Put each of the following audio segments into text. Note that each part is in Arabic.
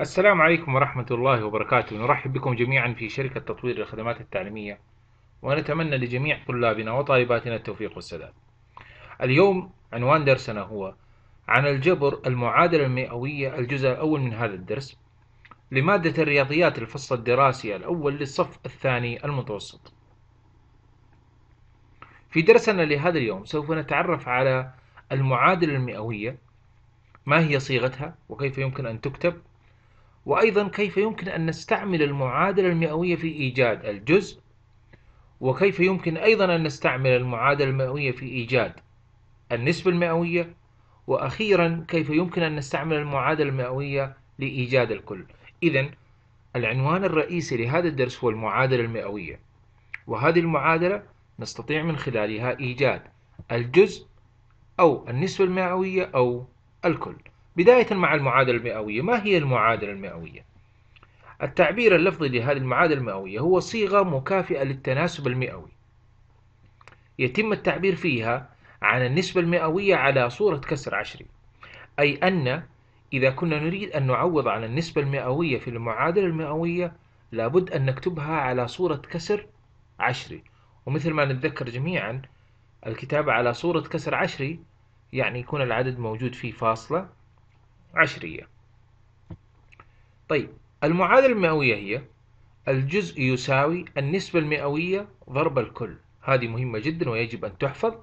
السلام عليكم ورحمة الله وبركاته نرحب بكم جميعا في شركة تطوير الخدمات التعليمية ونتمنى لجميع طلابنا وطالباتنا التوفيق والسداد اليوم عنوان درسنا هو عن الجبر المعادلة المئوية الجزء الأول من هذا الدرس لمادة الرياضيات الفصل الدراسي الأول للصف الثاني المتوسط في درسنا لهذا اليوم سوف نتعرف على المعادلة المئوية ما هي صيغتها وكيف يمكن أن تكتب وأيضا كيف يمكن أن نستعمل المعادلة المئوية في إيجاد الجزء وكيف يمكن أيضا أن نستعمل المعادلة المئوية في إيجاد النسبة المئوية وأخيرا كيف يمكن أن نستعمل المعادلة المئوية لإيجاد الكل إذا العنوان الرئيسي لهذا الدرس هو المعادلة المئوية وهذه المعادلة نستطيع من خلالها إيجاد الجزء أو النسبة المئوية أو الكل بداية مع المعادلة المئوية ما هي المعادلة المئوية؟ التعبير اللفظي لهذه المعادلة المئوية هو صيغة مكافئة للتناسب المئوي يتم التعبير فيها عن النسبة المئوية على صورة كسر عشري أي أن إذا كنا نريد أن نعوض عن النسبة المئوية في المعادلة المئوية لابد أن نكتبها على صورة كسر عشري ومثل ما نتذكر جميعا الكتابة على صورة كسر عشري يعني يكون العدد موجود فيه فاصلة عشرية طيب المعادلة المئوية هي الجزء يساوي النسبة المئوية ضرب الكل هذه مهمة جدا ويجب أن تحفظ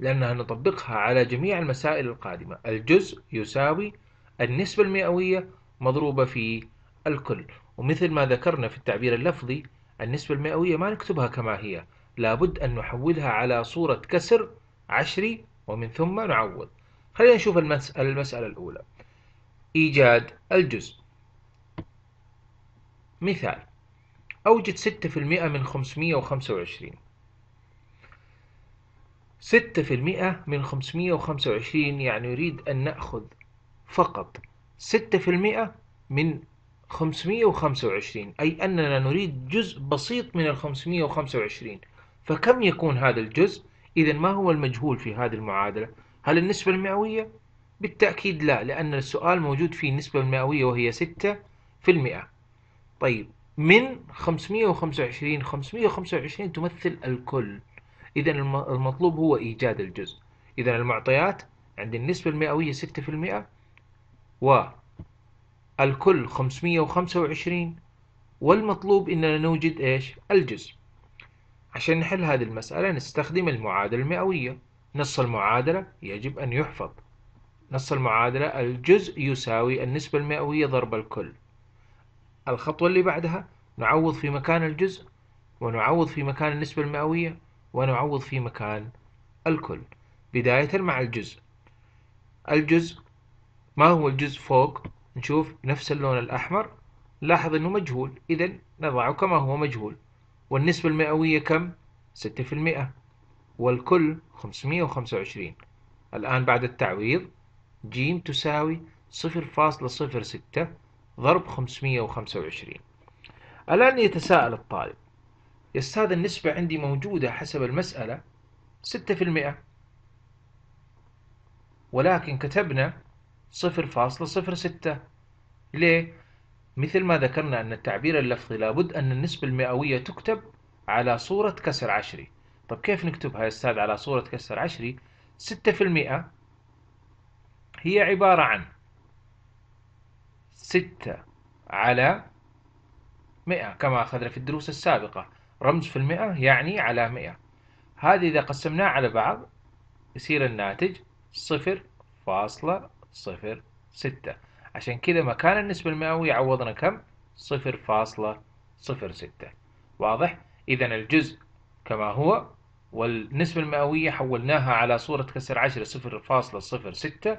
لأنها نطبقها على جميع المسائل القادمة الجزء يساوي النسبة المئوية مضروبة في الكل ومثل ما ذكرنا في التعبير اللفظي النسبة المئوية ما نكتبها كما هي لابد أن نحولها على صورة كسر عشري ومن ثم نعوض خلينا نشوف المسألة الأولى إيجاد الجزء مثال أوجد 6% من 525 6% من 525 يعني يريد أن نأخذ فقط 6% من 525 أي أننا نريد جزء بسيط من 525 فكم يكون هذا الجزء؟ إذا ما هو المجهول في هذه المعادلة؟ هل النسبة المئوية؟ بالتأكيد لا لأن السؤال موجود فيه النسبة المئوية وهي 6% طيب من 525 525 تمثل الكل إذا المطلوب هو إيجاد الجزء إذا المعطيات عند النسبة المئوية 6% والكل 525 والمطلوب إننا نوجد إيش الجزء عشان نحل هذه المسألة نستخدم المعادلة المئوية نص المعادلة يجب أن يحفظ نص المعادلة الجزء يساوي النسبة المئوية ضرب الكل الخطوة اللي بعدها نعوض في مكان الجزء ونعوض في مكان النسبة المئوية ونعوض في مكان الكل بداية مع الجزء الجزء ما هو الجزء فوق نشوف نفس اللون الأحمر لاحظ أنه مجهول إذا نضعه كما هو مجهول والنسبة المئوية كم؟ 6% والكل 525 الآن بعد التعويض ج تساوي 0.06 ضرب 525 الآن يتساءل الطالب يا أستاذ النسبة عندي موجودة حسب المسألة ستة في المئة ولكن كتبنا 0.06 ليه؟ مثل ما ذكرنا أن التعبير اللفظي لابد أن النسبة المئوية تكتب على صورة كسر عشري طب كيف نكتبها يا أستاذ على صورة كسر عشري؟ ستة في المئة هي عبارة عن ستة على مئة كما أخذنا في الدروس السابقة رمز في المئة يعني على مئة هذه إذا قسمناه على بعض يصير الناتج صفر فاصلة صفر ستة عشان كذا مكان النسبة المئوية عوضنا كم؟ صفر فاصلة صفر ستة واضح؟ إذا الجزء كما هو والنسبة المئوية حولناها على صورة كسر عشرة صفر فاصلة صفر ستة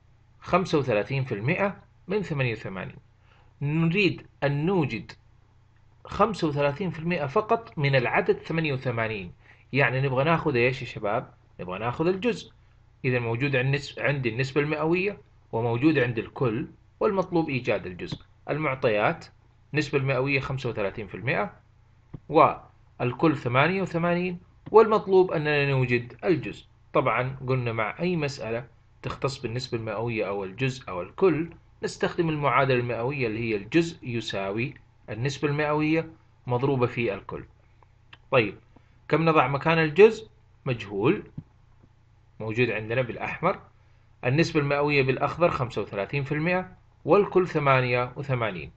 35% من 88 نريد أن نوجد 35% فقط من العدد 88 يعني نبغى ناخذ ايش يا شباب نبغى ناخذ الجزء إذا موجود عندي النسبة المئوية وموجود عند الكل والمطلوب إيجاد الجزء المعطيات النسبة المئوية 35% والكل 88 والمطلوب أننا نوجد الجزء طبعا قلنا مع أي مسألة تختص بالنسبة المئوية أو الجزء أو الكل نستخدم المعادلة المئوية اللي هي الجزء يساوي النسبة المئوية مضروبة في الكل طيب كم نضع مكان الجزء مجهول موجود عندنا بالأحمر النسبة المئوية بالأخضر 35% والكل 88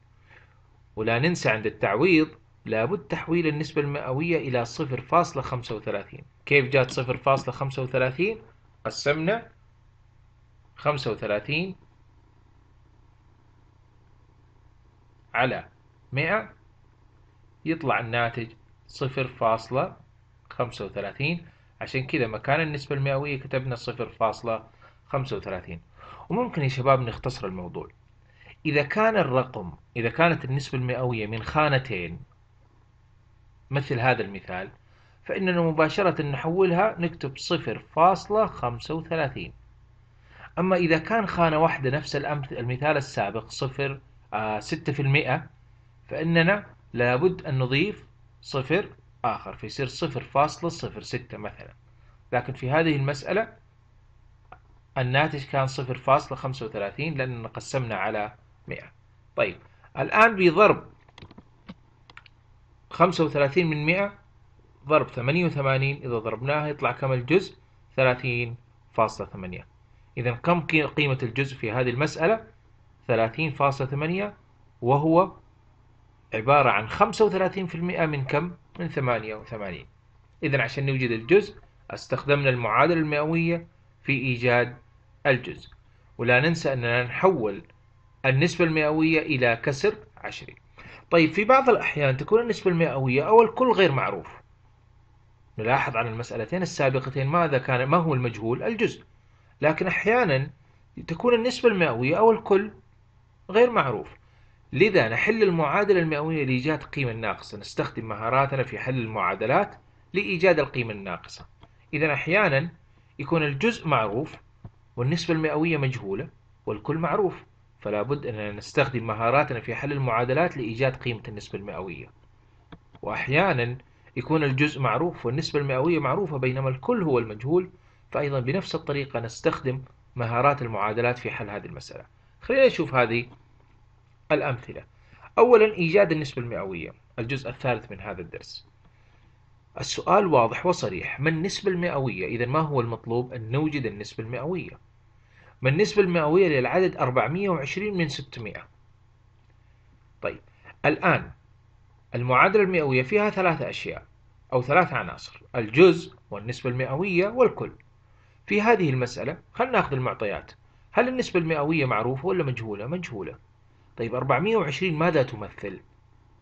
ولا ننسى عند التعويض لابد تحويل النسبة المئوية إلى 0.35 كيف جات 0.35 قسمنا خمسة وثلاثين على مئة يطلع الناتج صفر فاصلة خمسة وثلاثين عشان كذا مكان النسبة المئوية كتبنا صفر فاصلة خمسة وثلاثين وممكن يا شباب نختصر الموضوع إذا كان الرقم إذا كانت النسبة المئوية من خانتين مثل هذا المثال فإننا مباشرة نحولها نكتب صفر فاصلة خمسة وثلاثين أما إذا كان خانة واحدة نفس المثال السابق صفر آه، ستة في المئة فإننا لابد أن نضيف صفر آخر فيصير صفر فاصلة صفر ستة مثلا لكن في هذه المسألة الناتج كان صفر فاصلة خمسة وثلاثين لأننا قسمنا على مئة طيب الآن بضرب خمسة وثلاثين من مئة ضرب ثمانية وثمانين إذا ضربناها يطلع كم الجزء ثلاثين فاصلة ثمانية إذا كم قيمة الجزء في هذه المسألة 30.8 وهو عبارة عن 35% من كم من 88 إذا عشان نوجد الجزء استخدمنا المعادلة المئوية في إيجاد الجزء ولا ننسى أننا نحول النسبة المئوية إلى كسر عشري طيب في بعض الأحيان تكون النسبة المئوية أو الكل غير معروف نلاحظ على المسألتين السابقتين ماذا كان ما هو المجهول الجزء لكن أحيانا تكون النسبة المئوية أو الكل غير معروف لذا نحل المعادلة المئوية لإيجاد قيمة ناقصة نستخدم مهاراتنا في حل المعادلات لإيجاد القيمة الناقصة إذا أحيانا يكون الجزء معروف والنسبة المئوية مجهولة والكل معروف فلا بد أننا نستخدم مهاراتنا في حل المعادلات لإيجاد قيمة النسبة المئوية وأحيانا يكون الجزء معروف والنسبة المئوية معروفة بينما الكل هو المجهول فأيضا بنفس الطريقة نستخدم مهارات المعادلات في حل هذه المسألة خلينا نشوف هذه الأمثلة أولا إيجاد النسبة المئوية الجزء الثالث من هذا الدرس السؤال واضح وصريح ما النسبة المئوية؟ إذا ما هو المطلوب أن نوجد النسبة المئوية ما النسبة المئوية للعدد 420 من 600 طيب الآن المعادلة المئوية فيها ثلاثة أشياء أو ثلاثة عناصر الجزء والنسبة المئوية والكل في هذه المسألة خلنا ناخذ المعطيات هل النسبة المئوية معروفة ولا مجهولة؟ مجهولة طيب 420 ماذا تمثل؟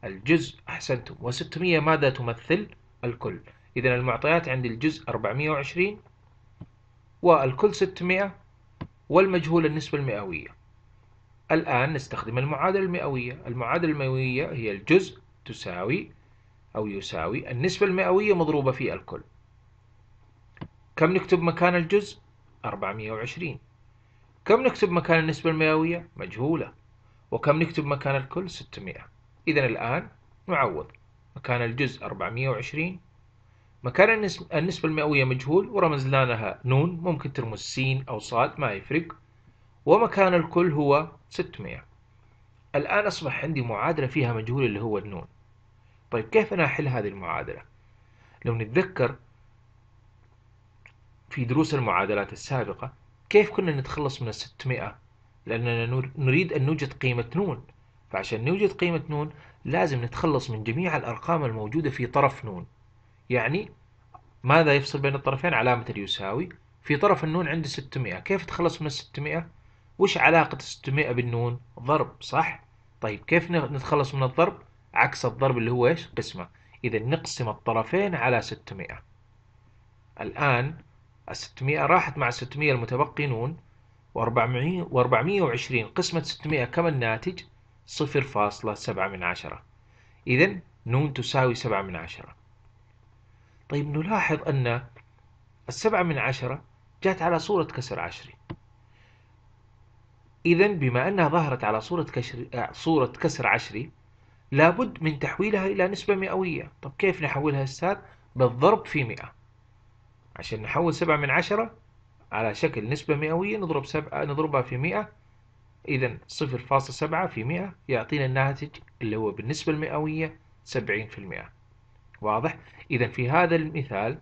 الجزء أحسنتم و600 ماذا تمثل؟ الكل إذا المعطيات عند الجزء 420 والكل 600 والمجهول النسبة المئوية الآن نستخدم المعادلة المئوية المعادلة المئوية هي الجزء تساوي أو يساوي النسبة المئوية مضروبة في الكل كم نكتب مكان الجزء 420 كم نكتب مكان النسبة المئوية مجهولة وكم نكتب مكان الكل 600 إذا الآن نعوض مكان الجزء 420 مكان النسبة المئوية مجهول ورمز لانها نون ممكن ترمز سين أو صاد ما يفرق ومكان الكل هو 600 الآن أصبح عندي معادلة فيها مجهول اللي هو النون طيب كيف أنا أحل هذه المعادلة؟ لو نتذكر في دروس المعادلات السابقة كيف كنا نتخلص من الستمائة لأننا نريد أن نوجد قيمة نون فعشان نوجد قيمة نون لازم نتخلص من جميع الأرقام الموجودة في طرف نون يعني ماذا يفصل بين الطرفين علامة اليساوي في طرف النون عندي 600 كيف تخلص من 600 وش علاقة 600 بالنون ضرب صح طيب كيف نتخلص من الضرب عكس الضرب اللي هو إيش قسمة إذا نقسم الطرفين على 600 الآن الستمائة راحت مع الستمائة المتبقينون وأربعمية وعشرين قسمة ستمائة كم الناتج صفر فاصلة سبعة من عشرة إذا نون تساوي سبعة من عشرة طيب نلاحظ أن السبعة من عشرة جاءت على صورة كسر عشري إذا بما أنها ظهرت على صورة كسر, آه، صورة كسر عشري لابد من تحويلها إلى نسبة مئوية طب كيف نحولها أستاذ؟ بالضرب في مئة عشان نحول سبعة من عشرة على شكل نسبة مئوية نضرب سبعة نضربها في مئة إذا صفر فاصل سبعة في مئة يعطينا الناتج اللي هو بالنسبة المئوية سبعين في المئة واضح؟ إذا في هذا المثال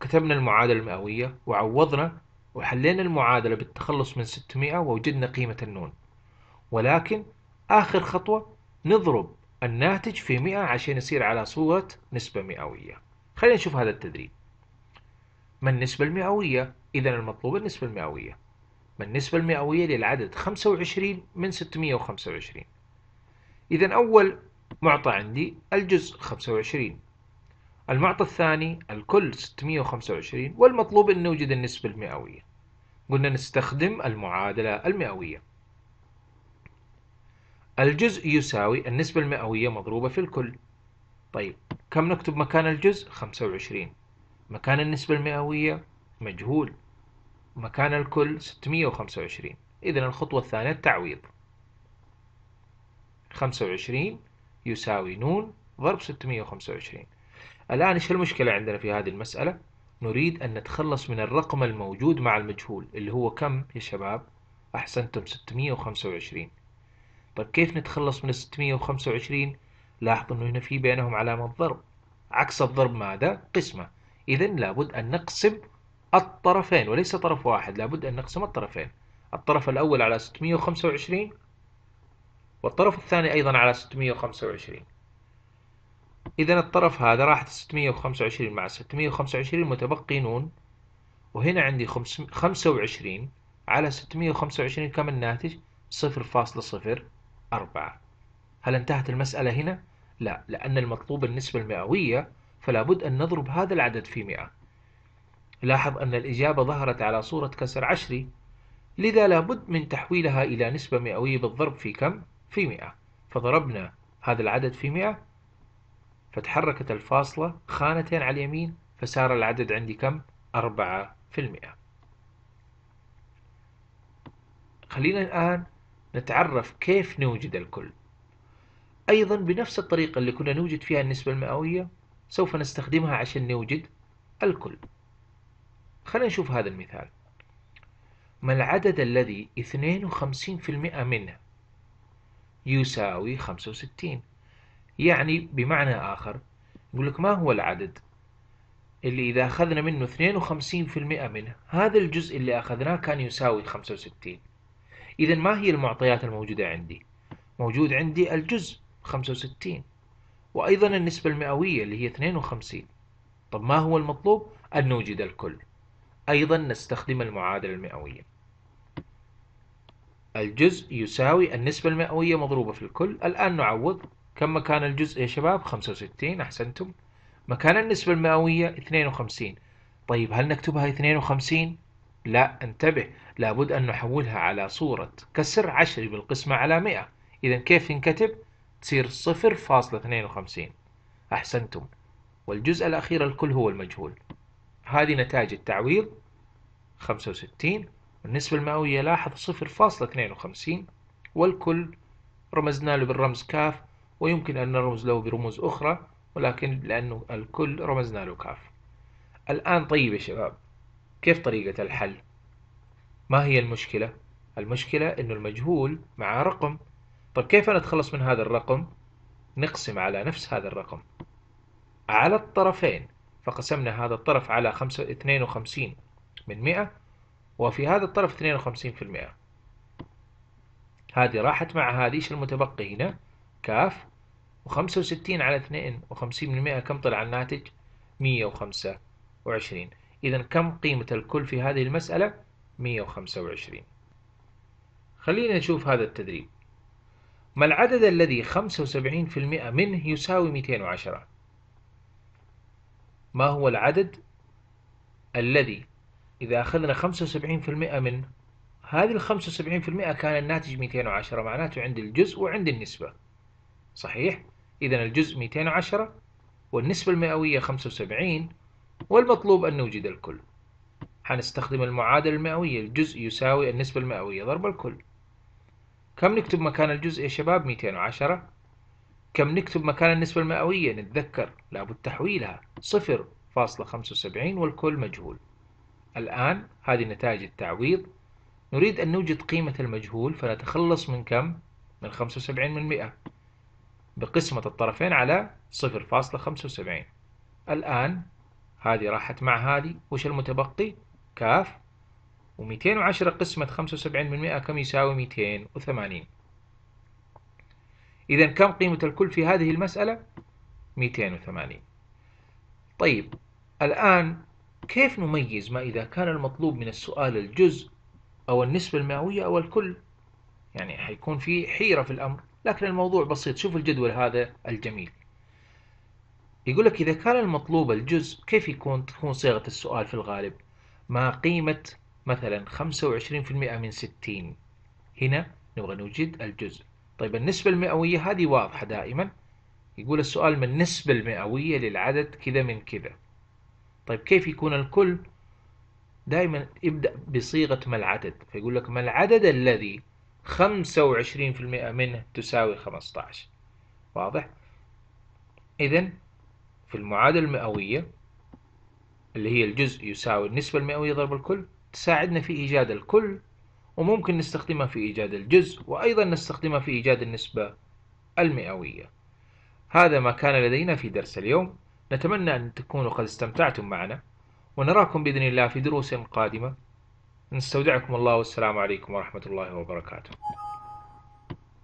كتبنا المعادلة المئوية وعوضنا وحلينا المعادلة بالتخلص من 600 ووجدنا قيمة النون ولكن آخر خطوة نضرب الناتج في 100 عشان يصير على صورة نسبة مئوية خلينا نشوف هذا التدريب ما النسبة المئوية؟ إذا المطلوب النسبة المئوية ما النسبة المئوية للعدد 25 من 625 إذا أول معطى عندي الجزء 25 المعطى الثاني الكل 625 والمطلوب أن نوجد النسبة المئوية قلنا نستخدم المعادلة المئوية الجزء يساوي النسبة المئوية مضروبة في الكل طيب كم نكتب مكان الجزء 25 مكان النسبة المئوية مجهول مكان الكل 625 إذا الخطوة الثانية التعويض 25 يساوي نون ضرب 625 الآن إيش المشكلة عندنا في هذه المسألة نريد أن نتخلص من الرقم الموجود مع المجهول اللي هو كم يا شباب أحسنتم 625 طيب كيف نتخلص من 625 لاحظ أنه هنا في بينهم علامة ضرب عكس الضرب ماذا؟ قسمة إذا لابد أن نقسم الطرفين وليس طرف واحد لابد أن نقسم الطرفين الطرف الأول على 625 والطرف الثاني أيضا على 625 إذا الطرف هذا راحت 625 مع 625 متبقي نون وهنا عندي 25 على 625 كم الناتج؟ 0.04 هل انتهت المسألة هنا؟ لا لأن المطلوب النسبة المئوية فلا بد أن نضرب هذا العدد في مئة لاحظ أن الإجابة ظهرت على صورة كسر عشري لذا لا بد من تحويلها إلى نسبة مئوية بالضرب في كم؟ في مئة فضربنا هذا العدد في مئة فتحركت الفاصلة خانتين على اليمين فصار العدد عندي كم؟ أربعة في المئة خلينا الآن نتعرف كيف نوجد الكل أيضا بنفس الطريقة اللي كنا نوجد فيها النسبة المئوية سوف نستخدمها عشان نوجد الكل خلينا نشوف هذا المثال ما العدد الذي 52% منه يساوي 65 يعني بمعنى آخر يقول لك ما هو العدد اللي إذا أخذنا منه 52% منه هذا الجزء اللي أخذناه كان يساوي 65 إذا ما هي المعطيات الموجودة عندي موجود عندي الجزء 65 وأيضا النسبة المئوية اللي هي 52 طب ما هو المطلوب؟ أن نوجد الكل أيضا نستخدم المعادلة المئوية الجزء يساوي النسبة المئوية مضروبة في الكل الآن نعوض كم مكان الجزء يا شباب 65 أحسنتم مكان النسبة المئوية 52 طيب هل نكتبها 52 لا انتبه لابد أن نحولها على صورة كسر عشري بالقسمة على 100 إذا كيف ينكتب تصير 0.52 أحسنتم والجزء الأخير الكل هو المجهول هذه نتائج التعويض 65 والنسبة المئوية لاحظ 0.52 والكل رمزنا له بالرمز كاف ويمكن أن نرمز له برموز أخرى ولكن لأنه الكل رمزنا له كاف الآن طيب يا شباب كيف طريقة الحل؟ ما هي المشكلة؟ المشكلة أنه المجهول مع رقم طيب كيف نتخلص من هذا الرقم نقسم على نفس هذا الرقم على الطرفين فقسمنا هذا الطرف على 52 من 100 وفي هذا الطرف 52% في المئة هذه راحت مع هذه المتبقي هنا كاف و65 على 52 من 100 كم طلع الناتج 125 إذا كم قيمة الكل في هذه المسألة 125 خلينا نشوف هذا التدريب ما العدد الذي 75% منه يساوي 210 ما هو العدد الذي إذا أخذنا 75% منه هذه في 75% كان الناتج 210 معناته عندي الجزء وعندي النسبة صحيح؟ إذا الجزء 210 والنسبة المئوية 75 والمطلوب أن نوجد الكل حنستخدم المعادلة المئوية الجزء يساوي النسبة المئوية ضرب الكل كم نكتب مكان الجزء يا شباب 210 كم نكتب مكان النسبة المئوية نتذكر لابد تحويلها 0.75 والكل مجهول الآن هذه نتائج التعويض نريد أن نوجد قيمة المجهول فنتخلص من كم؟ من 75 من 100 بقسمة الطرفين على 0.75 الآن هذه راحت مع هذه وش المتبقي؟ كاف 0.75 و210 قسمة 75% كم يساوي 280 إذا كم قيمة الكل في هذه المسألة 280 طيب الآن كيف نميز ما إذا كان المطلوب من السؤال الجزء أو النسبة المئوية أو الكل يعني حيكون في حيرة في الأمر لكن الموضوع بسيط شوف الجدول هذا الجميل يقول لك إذا كان المطلوب الجزء كيف يكون تكون صيغة السؤال في الغالب ما قيمة مثلا 25% من 60 هنا نبغى نوجد الجزء طيب النسبة المئوية هذه واضحة دائما يقول السؤال ما النسبة المئوية للعدد كذا من كذا طيب كيف يكون الكل دائما ابدأ بصيغة ما العدد فيقول لك ما العدد الذي 25% منه تساوي 15 واضح إذا في المعادلة المئوية اللي هي الجزء يساوي النسبة المئوية ضرب الكل تساعدنا في إيجاد الكل وممكن نستخدمها في إيجاد الجزء وأيضا نستخدمها في إيجاد النسبة المئوية هذا ما كان لدينا في درس اليوم نتمنى أن تكونوا قد استمتعتم معنا ونراكم بإذن الله في دروس قادمة نستودعكم الله والسلام عليكم ورحمة الله وبركاته